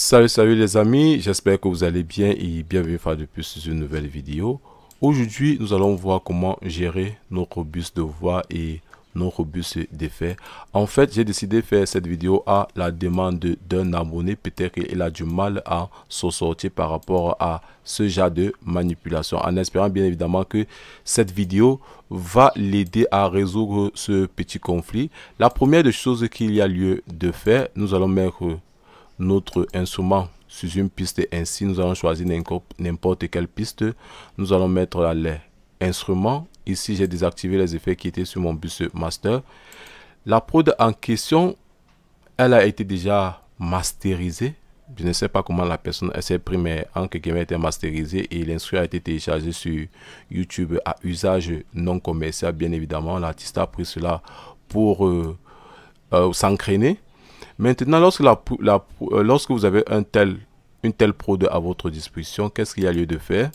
Salut, salut les amis, j'espère que vous allez bien et bienvenue à de plus une nouvelle vidéo. Aujourd'hui, nous allons voir comment gérer notre bus de voix et nos bus d'effet. En fait, j'ai décidé de faire cette vidéo à la demande d'un abonné. Peut-être qu'il a du mal à s'en sortir par rapport à ce genre de manipulation. En espérant bien évidemment que cette vidéo va l'aider à résoudre ce petit conflit. La première des choses qu'il y a lieu de faire, nous allons mettre notre instrument sur une piste ainsi nous allons choisir n'importe quelle piste. Nous allons mettre la les Ici, j'ai désactivé les effets qui étaient sur mon bus master. La prod en question, elle a été déjà masterisée. Je ne sais pas comment la personne s'est pris, mais en quelque a été masterisée et l'instrument a été téléchargé sur YouTube à usage non commercial, bien évidemment. L'artiste a pris cela pour euh, euh Maintenant, euh, lorsque, vous avez un tel, une telle prod à votre disposition, qu'est-ce qu'il y a lieu de faire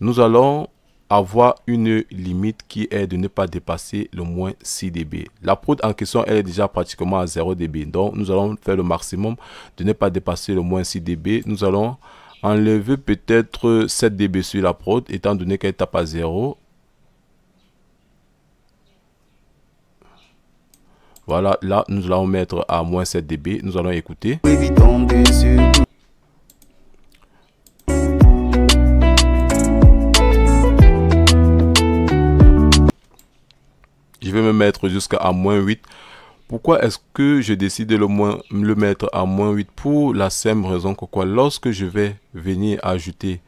Nous allons avoir une limite qui est de ne pas dépasser le moins 6 dB. La prod en question, est déjà pratiquement à 0 dB. Donc, nous allons faire le maximum de ne pas dépasser le moins 6 dB. Nous allons enlever peut-être 7 dB sur la prod, étant donné qu'elle tape à 0. Voilà, là, nous allons mettre à moins 7 dB. Nous allons écouter. Je vais me mettre jusqu'à moins 8. Pourquoi est-ce que je décide le, moins, le mettre à moins 8 Pour la même raison que quoi, lorsque je vais venir ajouter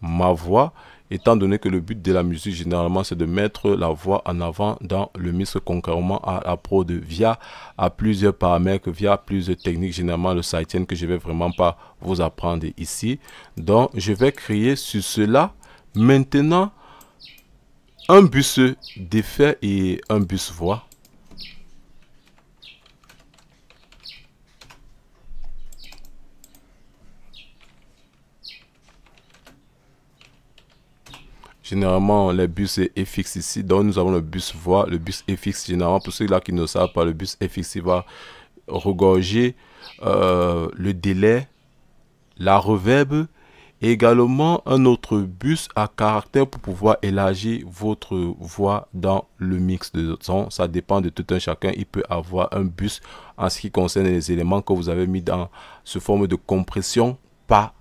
ma voix, étant donné que le but de la musique généralement c'est de mettre la voix en avant dans le mix concrètement à la prod via à plusieurs paramètres, via plusieurs techniques, généralement le sidechain que je vais vraiment pas vous apprendre ici. Donc je vais créer sur cela maintenant un bus d'effet et un bus voix Généralement, les bus est fixe ici. Donc, nous avons le bus voix. le bus est fixe, Généralement, pour ceux-là qui ne savent pas, le bus FX il va regorger euh, le délai, la reverb, également un autre bus à caractère pour pouvoir élargir votre voix dans le mix de son. Ça dépend de tout un chacun. Il peut avoir un bus en ce qui concerne les éléments que vous avez mis dans ce forme de compression Pas.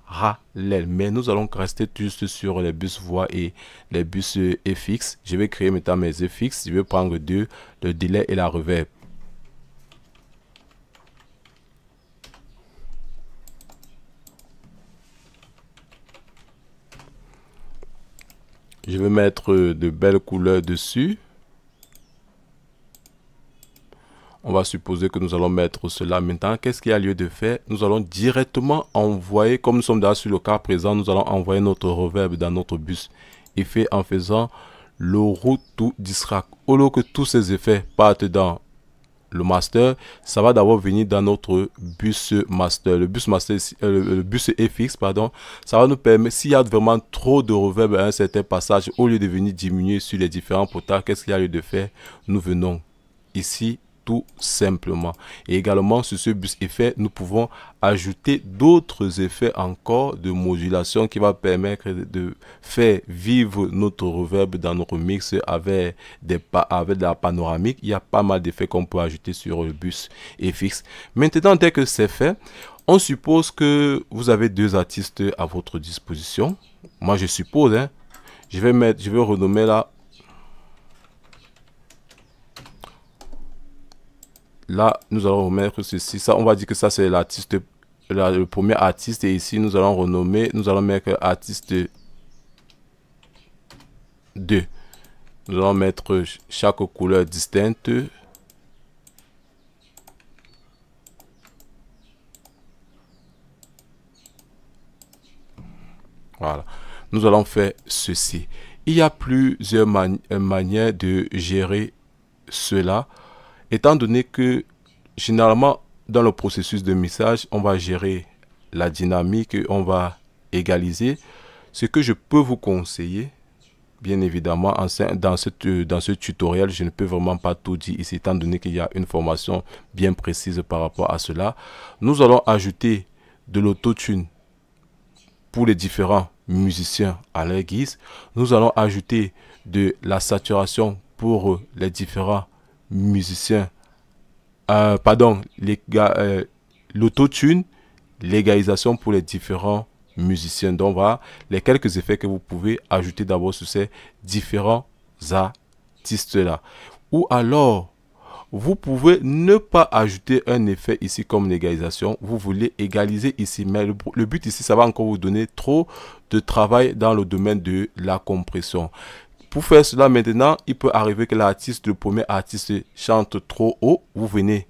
Mais nous allons rester juste sur les bus voix et les bus FX. Je vais créer maintenant mes FX. Je vais prendre deux, le délai et la reverb. Je vais mettre de belles couleurs dessus. On va supposer que nous allons mettre cela. Maintenant, qu'est-ce qu'il y a lieu de faire Nous allons directement envoyer, comme nous sommes déjà sur le cas présent, nous allons envoyer notre reverb dans notre bus. Et en faisant le route tout distract. Au lieu que tous ces effets partent dans le master, ça va d'abord venir dans notre bus master. Le bus master, euh, le bus FX, pardon, ça va nous permettre, s'il y a vraiment trop de reverb à un certain passage, au lieu de venir diminuer sur les différents potards, qu'est-ce qu'il y a lieu de faire Nous venons ici tout simplement. Et également sur ce bus effet, nous pouvons ajouter d'autres effets encore de modulation qui va permettre de faire vivre notre reverb dans nos remixes avec, des avec de la panoramique. Il y a pas mal d'effets qu'on peut ajouter sur le bus fixe Maintenant, dès que c'est fait, on suppose que vous avez deux artistes à votre disposition. Moi, je suppose, hein. je vais mettre, je vais renommer là Là, nous allons mettre ceci. Ça, on va dire que ça, c'est l'artiste, le premier artiste. Et ici, nous allons renommer, nous allons mettre artiste 2. Nous allons mettre chaque couleur distincte. Voilà. Nous allons faire ceci. Il y a plusieurs euh, manières de gérer cela. Étant donné que généralement, dans le processus de message, on va gérer la dynamique, on va égaliser. Ce que je peux vous conseiller, bien évidemment, dans, dans ce tutoriel, je ne peux vraiment pas tout dire ici, étant donné qu'il y a une formation bien précise par rapport à cela. Nous allons ajouter de l'autotune pour les différents musiciens à leur guise. Nous allons ajouter de la saturation pour les différents musiciens. Euh, pardon, euh, l'auto tune l'égalisation pour les différents musiciens. Donc voilà les quelques effets que vous pouvez ajouter d'abord sur ces différents artistes-là. Ou alors, vous pouvez ne pas ajouter un effet ici comme l'égalisation. Vous voulez égaliser ici, mais le, le, but ici, ça va encore vous donner trop de travail dans le domaine de la compression. Pour faire cela maintenant, il peut arriver que l'artiste, le premier artiste, chante trop haut. Vous venez,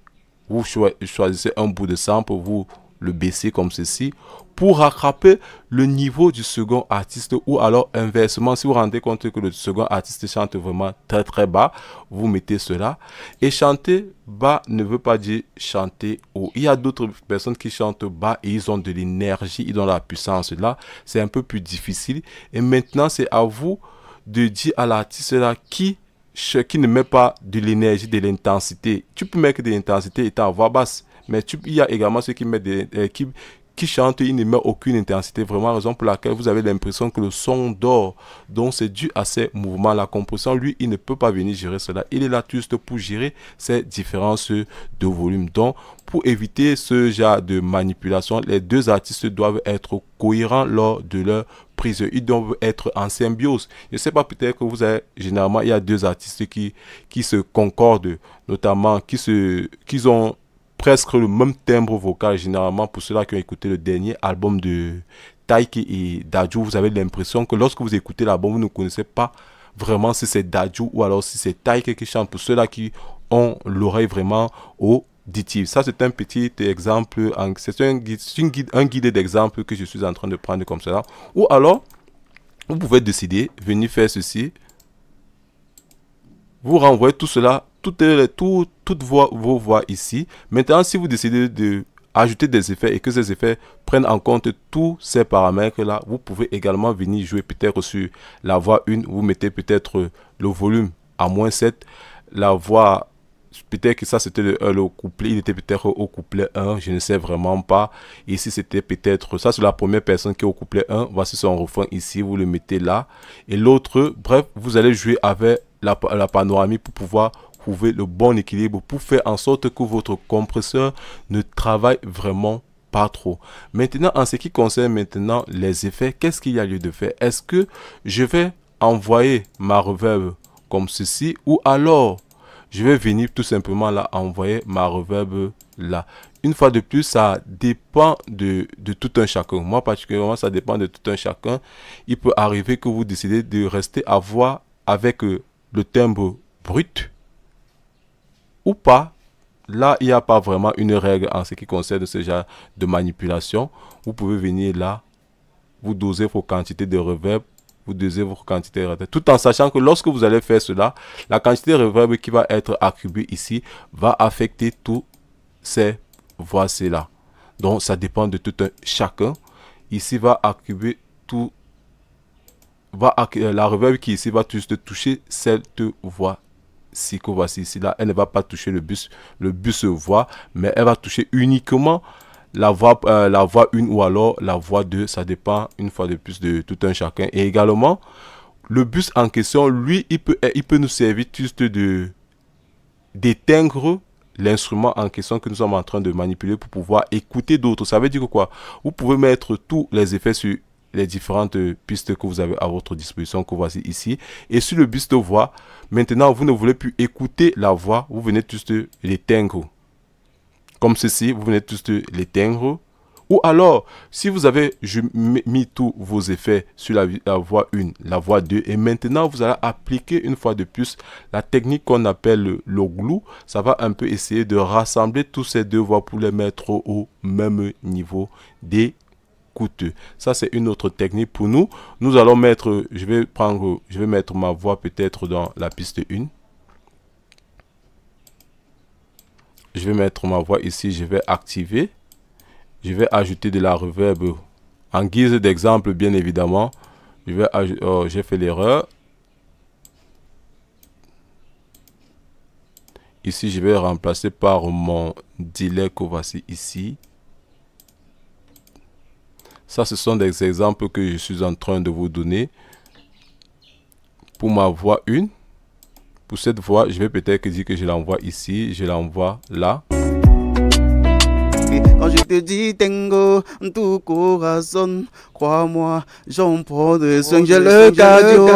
vous choisissez un bout de pour vous le baisser comme ceci pour rattraper le niveau du second artiste ou alors inversement si vous, rendez compte que le second artiste chante vraiment très très bas vous mettez cela et chanter bas ne veut pas dire chanter haut il y a d'autres personnes qui chantent bas et ils ont de l'énergie ils ont la puissance là c'est un peu plus difficile et maintenant c'est à vous de dire à l'artiste là qui, qui ne met pas de l'énergie, de l'intensité. Tu peux mettre de l'intensité et ta voix basse, mais tu, il y a également ceux qui, mettent de, euh, qui chante, il met aucune intensité. Vraiment, raison pour laquelle vous avez l'impression que le son dort. Donc, c'est dû à ces mouvements. La compression, lui, il ne peut pas venir gérer cela. Il est là juste pour gérer ces différences de volume. Donc, pour éviter ce genre de manipulation, les deux artistes doivent être cohérents lors de leur prise. Ils doivent être en symbiose. Je ne sais pas, peut-être que vous avez, généralement, il y a deux artistes qui, qui se concordent, notamment qui se, qu'ils ont presque le même timbre vocal généralement pour ceux-là qui ont écouté le dernier album de Taiki et Daju. Vous avez l'impression que lorsque vous écoutez l'album, vous ne connaissez pas vraiment si c'est Daju ou alors si c'est Taiki qui chante. Pour ceux-là qui ont l'oreille vraiment auditive. Ça, c'est un petit exemple, c'est un guide, un guide d'exemple que je suis en train de prendre comme cela. Ou alors, vous pouvez décider, venir faire ceci. Vous renvoyez tout cela toutes, les, euh, toutes vos, vos voix ici. Maintenant, si vous décidez de ajouter des effets et que ces effets prennent en compte tous ces paramètres là vous pouvez également venir jouer peut-être sur la voix 1 vous mettez peut-être euh, le volume à moins 7 la voix peut-être que ça c'était le, euh, couplet il était peut-être au couplet 1 je ne sais vraiment pas ici c'était peut-être ça c'est la première personne qui est au couplet 1 voici son refrain ici vous le mettez là et l'autre bref vous allez jouer avec la, la panoramique pour pouvoir le bon équilibre pour faire en sorte que votre compresseur ne travaille vraiment pas trop. Maintenant, en ce qui concerne maintenant les effets, qu'est-ce qu'il y a lieu de faire Est-ce que je vais envoyer ma reverb comme ceci ou alors je vais venir tout simplement là envoyer ma reverb là une fois de plus ça dépend de, de, tout un chacun moi particulièrement ça dépend de tout un chacun il peut arriver que vous décidez de rester à voir avec euh, le timbre brut ou pas, là, il n'y a pas vraiment une règle en ce qui concerne ce genre de manipulation. Vous pouvez venir là, vous doser vos quantités de reverb, vous dosez vos quantités tout en sachant que lorsque vous allez faire cela, la quantité de reverb qui va être attribuée ici va affecter tous ces voix-là. Donc, ça dépend de tout un chacun. Ici va attribuer tout, va, euh, la reverb qui ici va juste toucher cette voix si que voici ici là, elle ne va pas toucher le bus, le bus voit mais elle va toucher uniquement la voix euh, la voie une ou alors la voix 2, ça dépend une fois de plus de tout un chacun. Et également, le bus en question, lui, il peut, il peut nous servir juste de d'éteindre l'instrument en question que nous sommes en train de manipuler pour pouvoir écouter d'autres. Ça veut dire quoi Vous pouvez mettre tous les effets sur les différentes pistes que vous avez à votre disposition que voici ici. Et sur le bus de voix, maintenant vous ne voulez plus écouter la voix, vous venez juste l'éteindre. Comme ceci, vous venez juste l'éteindre. Ou alors, si vous avez mis tous vos effets sur la, voix une, 1, la voix 2, et maintenant vous allez appliquer une fois de plus la technique qu'on appelle le, ça va un peu essayer de rassembler tous ces deux voix pour les mettre au même niveau des ça, c'est une autre technique pour nous. Nous allons mettre, je vais prendre, je vais mettre ma voix peut-être dans la piste 1. Je vais mettre ma voix ici, je vais activer. Je vais ajouter de la reverb en guise d'exemple, bien évidemment. Je vais, oh, j'ai fait l'erreur. Ici, je vais remplacer par mon delay que voici ici. Ça, ce sont des exemples que je suis en train de vous donner. Pour ma voix une pour cette voix, je vais peut-être dire que je l'envoie ici, je l'envoie là. Quand je te dis tengo tout corazon, crois-moi, j'en prends de soin, j'ai le cardio.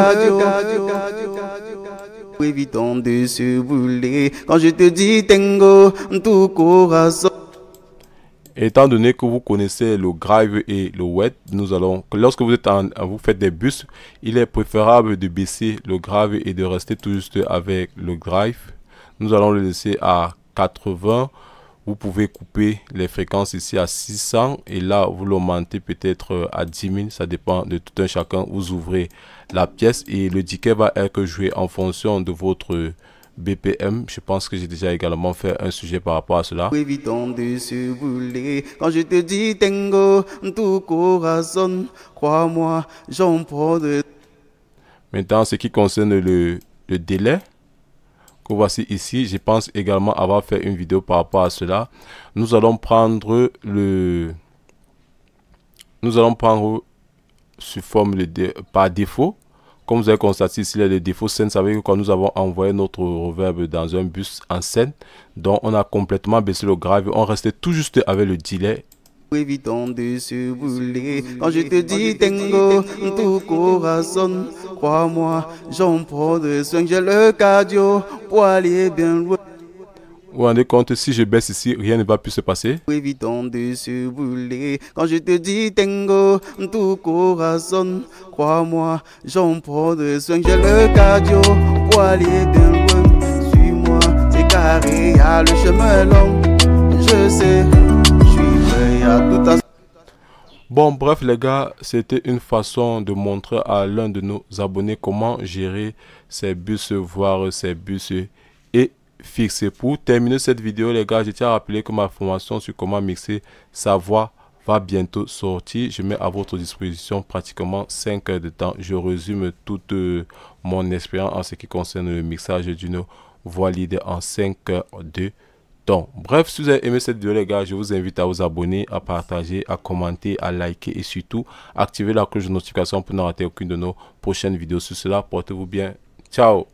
Évitons de se brûler. Quand je te dis t'engo tout corazon. Étant donné que vous connaissez le grave et le wet, nous allons, lorsque vous êtes en, vous faites des bus, il est préférable de baisser le grave et de rester tout juste avec le drive. Nous allons le laisser à 80. Vous pouvez couper les fréquences ici à 600 et là vous l'augmentez peut-être à 10 000, ça dépend de tout un chacun. Vous ouvrez la pièce et le ticket va être joué en fonction de votre BPM. Je pense que j'ai déjà également fait un sujet par rapport à cela. de Quand je te dis crois de... Maintenant, ce qui concerne le, délai que voici ici, je pense également avoir fait une vidéo par rapport à cela. Nous allons prendre le... Nous allons prendre sous forme de, par défaut comme vous avez constaté, s'il y a des défauts scène, savez que quand nous avons envoyé notre reverb dans un bus en scène, dont on a complètement baissé le grave, on restait tout juste avec le delay évitant de se brûler. Quand je te dis tango, tout corazon, crois-moi, j'en prends de soin, j'ai le cardio pour aller bien loin. Vous vous rendez compte, si je baisse ici, rien ne va plus se passer. Évitons de se brûler. Quand je te dis tango, tout corazon, crois-moi, j'en prendrai soin. J'ai le cardio pour aller loin. Suis-moi, c'est carré, a le chemin long. Je sais, je suis prêt à tout à Bon, bref, les gars, c'était une façon de montrer à l'un de nos abonnés comment gérer ses bus, voir ses bus fixé Pour terminer cette vidéo, les gars, je tiens à rappeler que ma formation sur comment mixer sa voix va bientôt sortir. Je mets à votre disposition pratiquement 5 heures de temps. Je résume toute euh, mon expérience en ce qui concerne le mixage d'une voix leader en 5 heures de temps. Bref, si vous avez aimé cette vidéo, les gars, je vous invite à vous abonner, à partager, à commenter, à liker et surtout activer la cloche de notification pour ne rater aucune de nos prochaines vidéos. Sur cela, portez-vous bien. Ciao